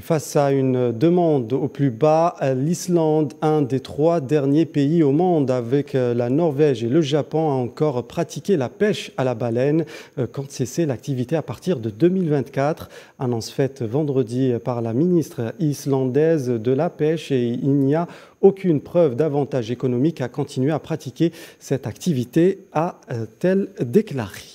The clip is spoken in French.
Face à une demande au plus bas, l'Islande, un des trois derniers pays au monde avec euh, la Norvège et le Japon, a encore pratiqué la pêche à la baleine euh, quand cessait l'activité à partir de 2024. Annonce faite vendredi par la ministre islandaise de la pêche et il n'y a aucune preuve d'avantage économique à continuer à pratiquer cette activité, a-t-elle déclaré.